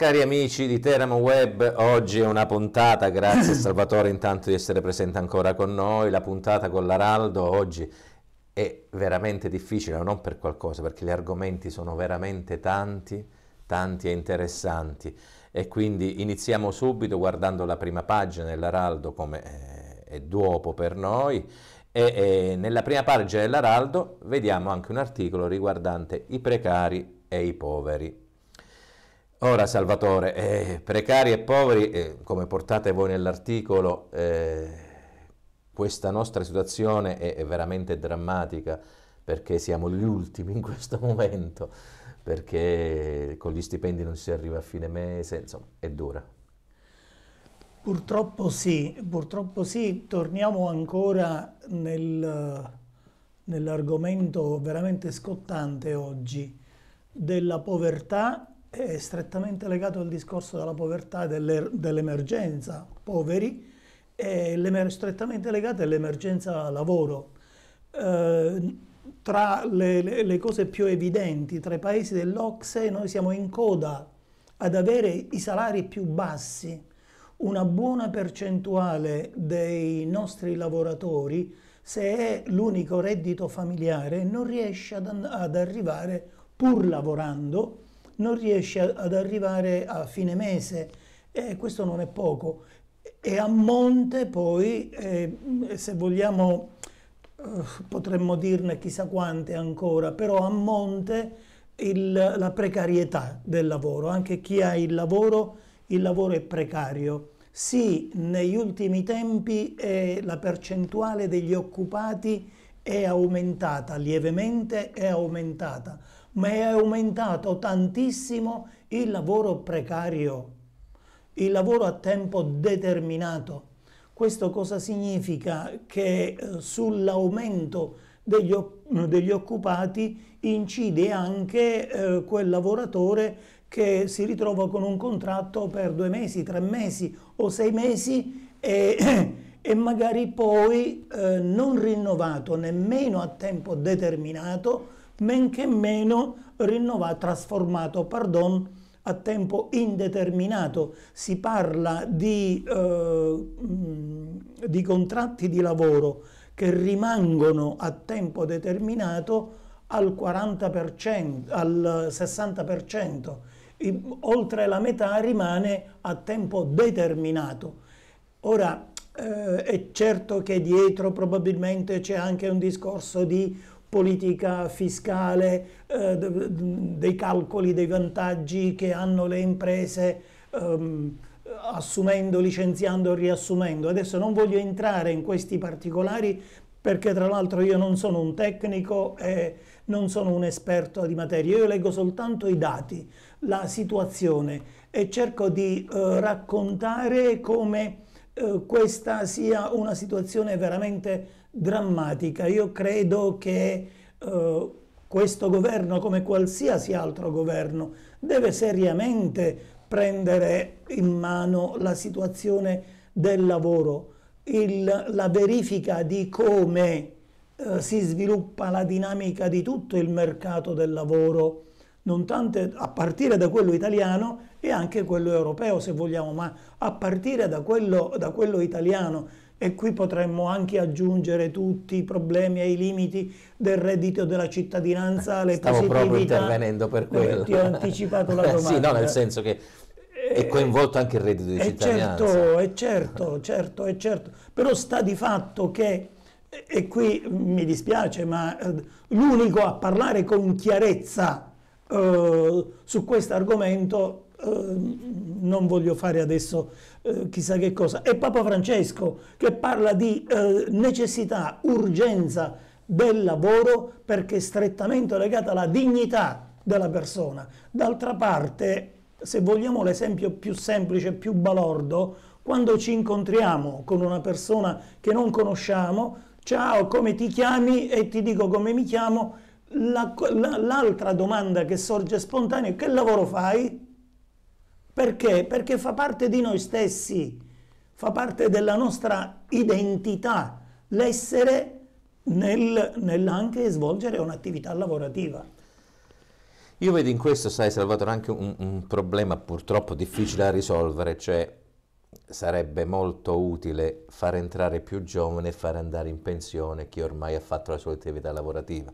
Cari amici di Teramo Web, oggi è una puntata, grazie Salvatore intanto di essere presente ancora con noi, la puntata con l'Araldo oggi è veramente difficile, non per qualcosa, perché gli argomenti sono veramente tanti, tanti e interessanti e quindi iniziamo subito guardando la prima pagina dell'Araldo come eh, è duopo per noi e, e nella prima pagina dell'Araldo vediamo anche un articolo riguardante i precari e i poveri. Ora Salvatore, eh, precari e poveri, eh, come portate voi nell'articolo, eh, questa nostra situazione è, è veramente drammatica perché siamo gli ultimi in questo momento, perché con gli stipendi non si arriva a fine mese, insomma è dura. Purtroppo sì, purtroppo sì, torniamo ancora nel, nell'argomento veramente scottante oggi della povertà è strettamente legato al discorso della povertà e dell'emergenza poveri, è strettamente legato all'emergenza lavoro. Eh, tra le, le, le, cose più evidenti, tra i paesi dell'Ocse noi siamo in coda ad avere i salari più bassi. Una buona percentuale dei nostri lavoratori, se è l'unico reddito familiare, non riesce ad, ad arrivare, pur lavorando, non riesce ad arrivare a fine mese e questo non è poco. E a monte poi, eh, se vogliamo, eh, potremmo dirne chissà quante ancora, però a monte il, la precarietà del lavoro, anche chi ha il lavoro, il lavoro è precario. Sì, negli ultimi tempi eh, la percentuale degli occupati è aumentata, lievemente è aumentata, ma è aumentato tantissimo il lavoro precario, il lavoro a tempo determinato. Questo cosa significa? Che eh, sull'aumento degli, degli, occupati incide anche eh, quel lavoratore che si ritrova con un contratto per due mesi, tre mesi o sei mesi e, e magari poi eh, non rinnovato nemmeno a tempo determinato men che meno rinnovato, trasformato, pardon, a tempo indeterminato. Si parla di, eh, di contratti di lavoro che rimangono a tempo determinato al, 40%, al 60%, oltre la metà rimane a tempo determinato. Ora, eh, è certo che dietro probabilmente c'è anche un discorso di politica fiscale, eh, dei calcoli dei vantaggi che hanno le imprese ehm, assumendo, licenziando, riassumendo. Adesso non voglio entrare in questi particolari perché tra l'altro io non sono un tecnico e non sono un esperto di materia, io leggo soltanto i dati, la situazione e cerco di eh, raccontare come eh, questa sia una situazione veramente drammatica. Io credo che eh, questo governo, come qualsiasi altro governo, deve seriamente prendere in mano la situazione del lavoro, il, la verifica di come eh, si sviluppa la dinamica di tutto il mercato del lavoro, non tanto a partire da quello italiano e anche quello europeo se vogliamo, ma a partire da quello, da quello italiano e qui potremmo anche aggiungere tutti i problemi e i limiti del reddito della cittadinanza, le Stavo positività. proprio intervenendo per quello. Eh, ti ho anticipato la domanda. Eh, sì, no, nel senso che è coinvolto anche il reddito di è eh, cittadinanza. Certo, è certo, certo, è certo. Però sta di fatto che, e qui mi dispiace, ma l'unico a parlare con chiarezza eh, su questo argomento Ehm, non voglio fare adesso eh, chissà che cosa, è Papa Francesco che parla di eh, necessità, urgenza del lavoro perché è strettamente legata alla dignità della persona. D'altra parte, se vogliamo l'esempio più semplice, più balordo, quando ci incontriamo con una persona che non conosciamo, ciao, come ti chiami e ti dico come mi chiamo, l'altra la, la, domanda che sorge spontanea è che lavoro fai? Perché? Perché fa parte di noi stessi, fa parte della nostra identità, l'essere nel, nell'anche svolgere un'attività lavorativa. Io vedo in questo, sai Salvatore, anche un, un problema purtroppo difficile da risolvere, cioè sarebbe molto utile far entrare più giovani e far andare in pensione chi ormai ha fatto la sua attività lavorativa.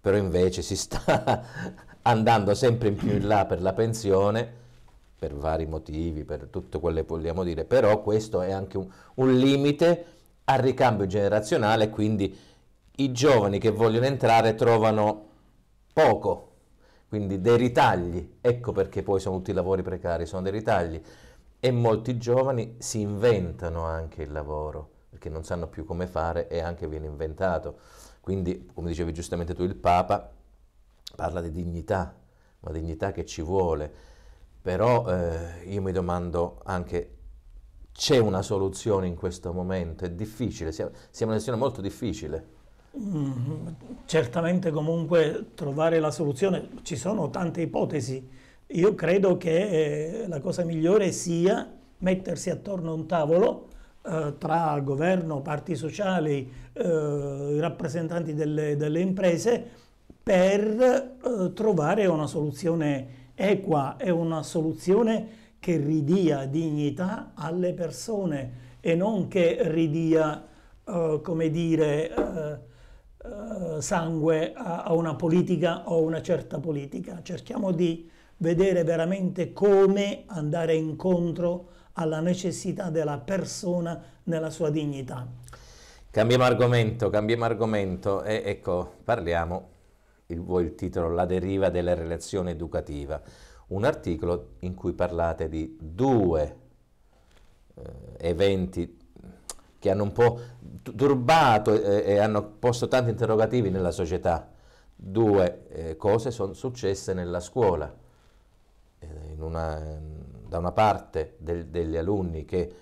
Però invece si sta andando sempre in più in là per la pensione per vari motivi, per tutto quello che vogliamo dire, però questo è anche un, un limite al ricambio generazionale, quindi i giovani che vogliono entrare trovano poco, quindi dei ritagli, ecco perché poi sono tutti i lavori precari, sono dei ritagli e molti giovani si inventano anche il lavoro perché non sanno più come fare e anche viene inventato. Quindi, come dicevi giustamente tu, il Papa parla di dignità, una dignità che ci vuole. Però eh, io mi domando anche, c'è una soluzione in questo momento? È difficile, siamo, in una situazione molto difficile. Mm, certamente comunque trovare la soluzione, ci sono tante ipotesi. Io credo che eh, la cosa migliore sia mettersi attorno a un tavolo eh, tra governo, parti sociali, eh, rappresentanti delle, delle, imprese per eh, trovare una soluzione equa, è una soluzione che ridia dignità alle persone e non che ridia, uh, come dire, uh, uh, sangue a, a una politica o a una certa politica. Cerchiamo di vedere veramente come andare incontro alla necessità della persona nella sua dignità. Cambiamo argomento, cambiamo argomento e ecco, parliamo il, voi il titolo La deriva della relazione educativa, un articolo in cui parlate di due eh, eventi che hanno un po' turbato e, e, hanno posto tanti interrogativi nella società. Due eh, cose sono successe nella scuola. Eh, una, da una parte del, degli alunni che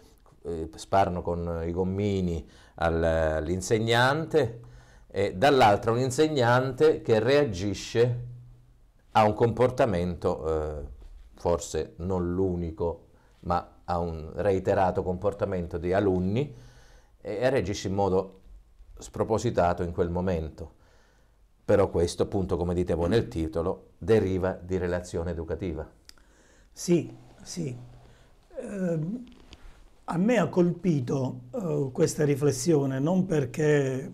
eh, sparano con i gommini al, all'insegnante e dall'altra un insegnante che reagisce a un comportamento, eh, forse non l'unico, ma a un reiterato comportamento di alunni e reagisce in modo spropositato in quel momento. Però questo, appunto, come dicevo nel titolo, deriva di relazione educativa. Sì, sì. Eh, a me ha colpito eh, questa riflessione non perché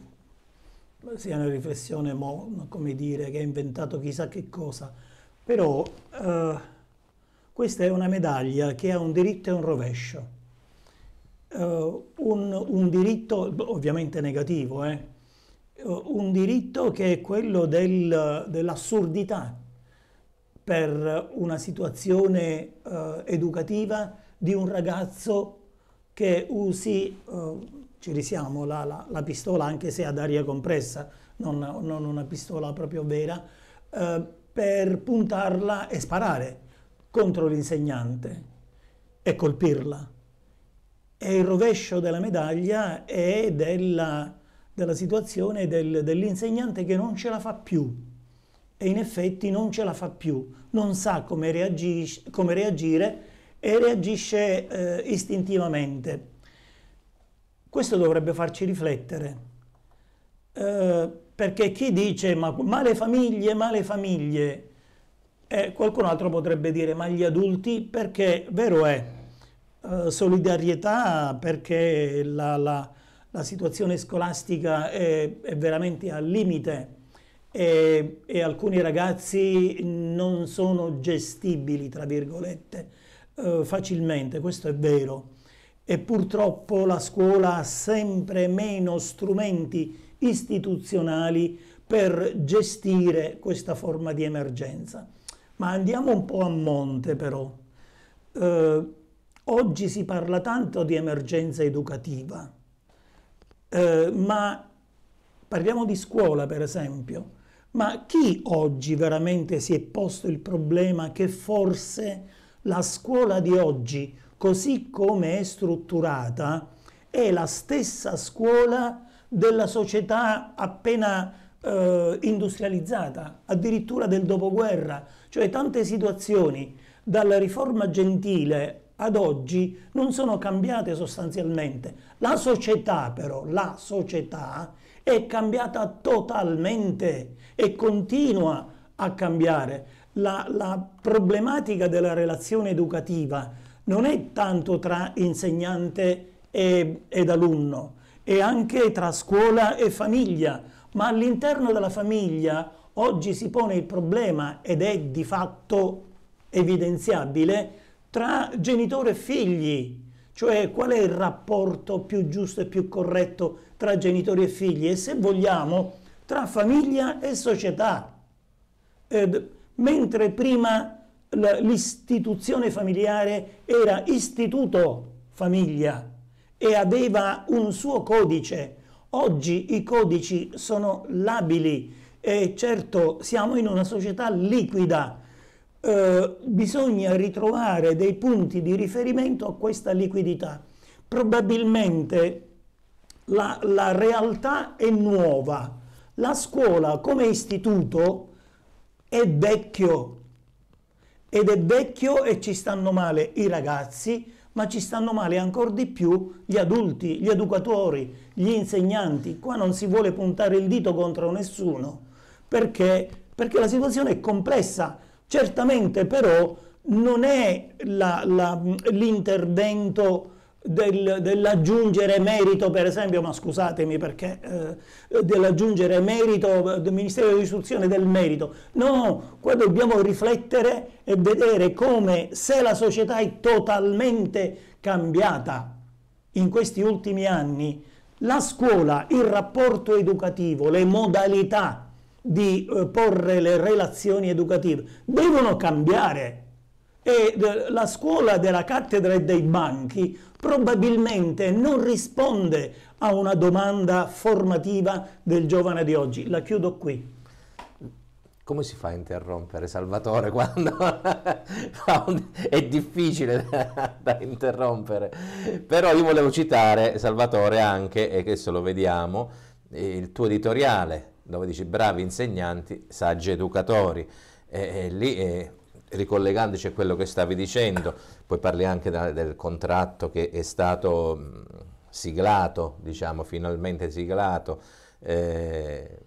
sia una riflessione, mo, come dire, che ha inventato chissà che cosa, però eh, questa è una medaglia che ha un diritto e un rovescio. Uh, un, un, diritto ovviamente negativo, eh, eh? un diritto che è quello del, dell'assurdità per una situazione uh, educativa di un ragazzo che usi ci risiamo, la, la, la pistola anche se ad aria compressa, non, non una pistola proprio vera, eh, per puntarla e sparare contro l'insegnante e colpirla. E il rovescio della medaglia è della, della situazione del, dell'insegnante che non ce la fa più e in effetti non ce la fa più, non sa come, reagisce, come reagire e reagisce eh, istintivamente. Questo dovrebbe farci riflettere, eh, perché chi dice ma, ma le famiglie, ma le famiglie, eh, qualcun altro potrebbe dire ma gli adulti, perché vero è, eh, solidarietà perché la, la, la situazione scolastica è, è, veramente al limite e, e alcuni ragazzi non sono gestibili, tra virgolette, eh, facilmente, questo è vero e purtroppo la scuola ha sempre meno strumenti istituzionali per gestire questa forma di emergenza. Ma andiamo un po' a monte però. Eh, oggi si parla tanto di emergenza educativa, eh, ma parliamo di scuola per esempio, ma chi oggi veramente si è posto il problema che forse la scuola di oggi così come è strutturata, è la stessa scuola della società appena eh, industrializzata, addirittura del dopoguerra, cioè tante situazioni dalla riforma gentile ad oggi non sono cambiate sostanzialmente. La società però, la società è cambiata totalmente e continua a cambiare. La, la problematica della relazione educativa non è tanto tra insegnante e, ed alunno, è anche tra scuola e famiglia, ma all'interno della famiglia oggi si pone il problema ed è di fatto evidenziabile tra genitore e figli, cioè qual è il rapporto più giusto e più corretto tra genitori e figli e se vogliamo tra famiglia e società. Ed, mentre prima l'istituzione familiare era istituto famiglia e aveva un suo codice. Oggi i codici sono labili e certo siamo in una società liquida. Eh, bisogna ritrovare dei punti di riferimento a questa liquidità. Probabilmente la, la realtà è nuova. La scuola come istituto è vecchio, ed è vecchio e ci stanno male i ragazzi, ma ci stanno male ancora di più gli adulti, gli educatori, gli insegnanti. Qua non si vuole puntare il dito contro nessuno, perché, perché la situazione è complessa. Certamente però non è l'intervento del, dell'aggiungere merito, per esempio, ma scusatemi perché, eh, dell'aggiungere merito eh, del Ministero dell'Istruzione del merito. No, qua dobbiamo riflettere e vedere come se la società è totalmente cambiata in questi ultimi anni, la scuola, il rapporto educativo, le modalità di eh, porre le relazioni educative devono cambiare e eh, la scuola della cattedra e dei banchi probabilmente non risponde a una domanda formativa del giovane di oggi. La chiudo qui. Come si fa a interrompere Salvatore quando è difficile da interrompere? Però io volevo citare Salvatore anche, e adesso lo vediamo, il tuo editoriale dove dici bravi insegnanti, saggi educatori. E, e lì è eh, ricollegandoci a quello che stavi dicendo, poi parli anche da, del contratto che è stato mm, siglato, diciamo finalmente siglato, eh,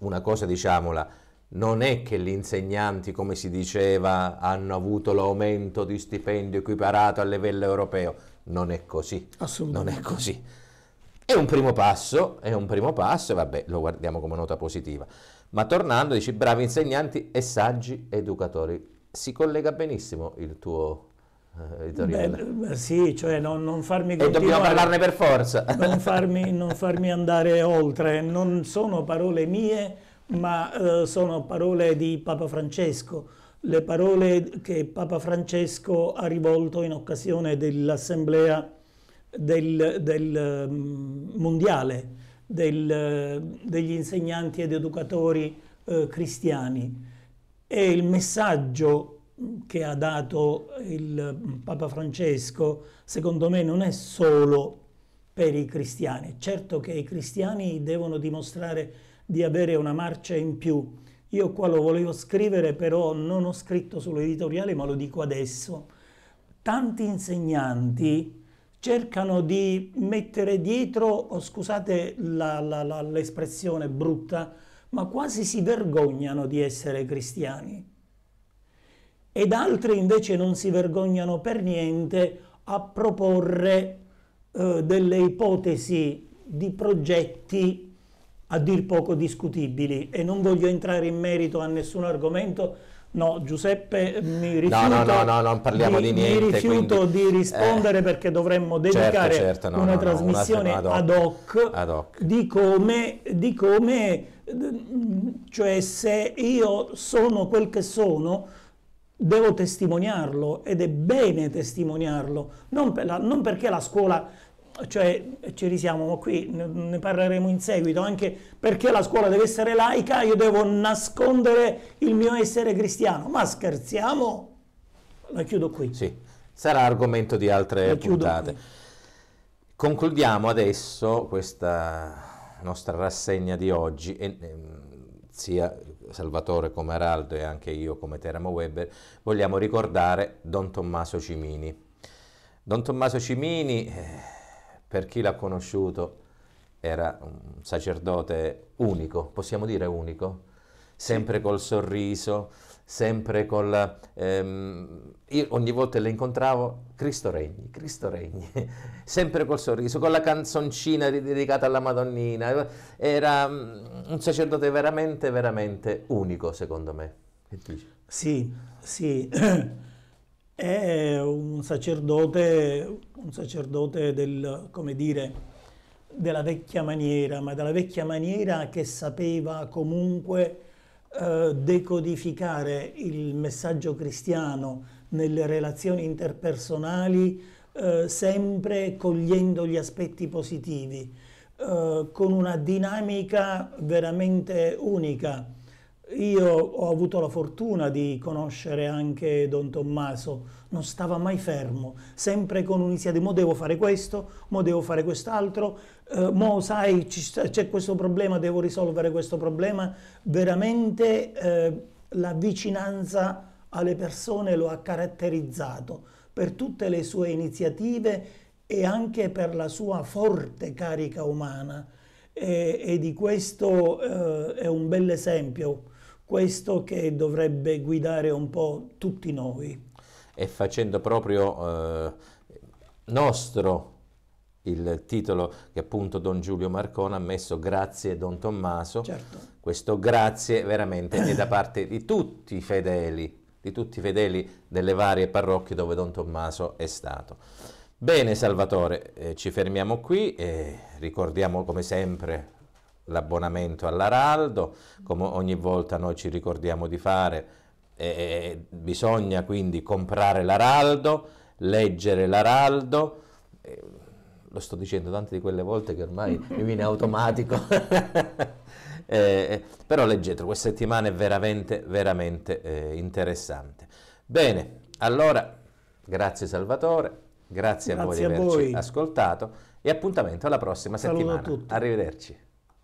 una cosa diciamola, non è che gli insegnanti, come si diceva, hanno avuto l'aumento di stipendio equiparato a livello europeo, non è così, Assolutamente. non è così. È un primo passo, è un primo passo, vabbè, lo guardiamo come nota positiva. Ma tornando, dici bravi insegnanti e saggi educatori. Si collega benissimo il tuo eh, Beh, sì, cioè non, non farmi E dobbiamo parlarne per forza. non, farmi, non farmi, andare oltre. Non sono parole mie, ma eh, sono parole di Papa Francesco. Le parole che Papa Francesco ha rivolto in occasione dell'assemblea del, del mm, mondiale del, degli insegnanti ed educatori eh, cristiani e il messaggio che ha dato il mm, Papa Francesco secondo me non è solo per i cristiani. Certo che i cristiani devono dimostrare di avere una marcia in più. Io qua lo volevo scrivere, però non ho scritto sull'editoriale, ma lo dico adesso. Tanti insegnanti cercano di mettere dietro, oh, scusate l'espressione brutta, ma quasi si vergognano di essere cristiani. Ed altri invece non si vergognano per niente a proporre eh, delle ipotesi di progetti a dir poco discutibili e non voglio entrare in merito a nessun argomento No, Giuseppe, mi rifiuto, no, no, no, non parliamo di, di niente, mi rifiuto quindi, di rispondere eh, perché dovremmo certo, dedicare certo, certo, una trasmissione ad hoc, ad, hoc ad hoc, Di, come, di come, cioè se io sono quel che sono, devo testimoniarlo ed è bene testimoniarlo, non, per la, non perché la scuola cioè ci risiamo, ma qui ne parleremo in seguito, anche perché la scuola deve essere laica, io devo nascondere il mio essere cristiano, ma scherziamo? La chiudo qui. Sì, sarà argomento di altre puntate. Concludiamo adesso questa nostra rassegna di oggi, e, e, ehm, sia Salvatore come Araldo e anche io come Teramo Weber, vogliamo ricordare Don Tommaso Cimini. Don Tommaso Cimini... Eh, per chi l'ha conosciuto era un sacerdote unico, possiamo dire unico, sempre col sorriso, sempre col... Ehm, io ogni volta le incontravo, Cristo regni, Cristo regni, sempre col sorriso, con la canzoncina dedicata alla Madonnina, era mm, un sacerdote veramente, veramente unico secondo me. Che dici? Sì, sì. è un sacerdote, un sacerdote del, dire, della vecchia maniera, ma della vecchia maniera che sapeva comunque eh, decodificare il messaggio cristiano nelle relazioni interpersonali eh, sempre cogliendo gli aspetti positivi, eh, con una dinamica veramente unica io ho avuto la fortuna di conoscere anche Don Tommaso, non stava mai fermo, sempre con un'insia di mo devo fare questo, mo devo fare quest'altro, eh, mo sai c'è questo problema, devo risolvere questo problema. Veramente eh, la vicinanza alle persone lo ha caratterizzato per tutte le sue iniziative e anche per la sua forte carica umana. E, e di questo eh, è un bel esempio questo che dovrebbe guidare un po' tutti noi. E facendo proprio eh, nostro il titolo che appunto Don Giulio Marcona ha messo grazie Don Tommaso. Certo. Questo grazie veramente è da parte di tutti i fedeli, di tutti i fedeli delle varie parrocchie dove Don Tommaso è stato. Bene Salvatore, eh, ci fermiamo qui e ricordiamo come sempre l'abbonamento all'Araldo, come ogni volta noi ci ricordiamo di fare, eh, bisogna quindi comprare l'Araldo, leggere l'Araldo. Eh, lo sto dicendo tante di quelle volte che ormai mi viene automatico. eh, però leggetelo, questa settimana è veramente, veramente eh, interessante. Bene, allora grazie Salvatore, grazie, grazie a voi di averci voi. ascoltato e appuntamento alla prossima Saluto settimana. Arrivederci.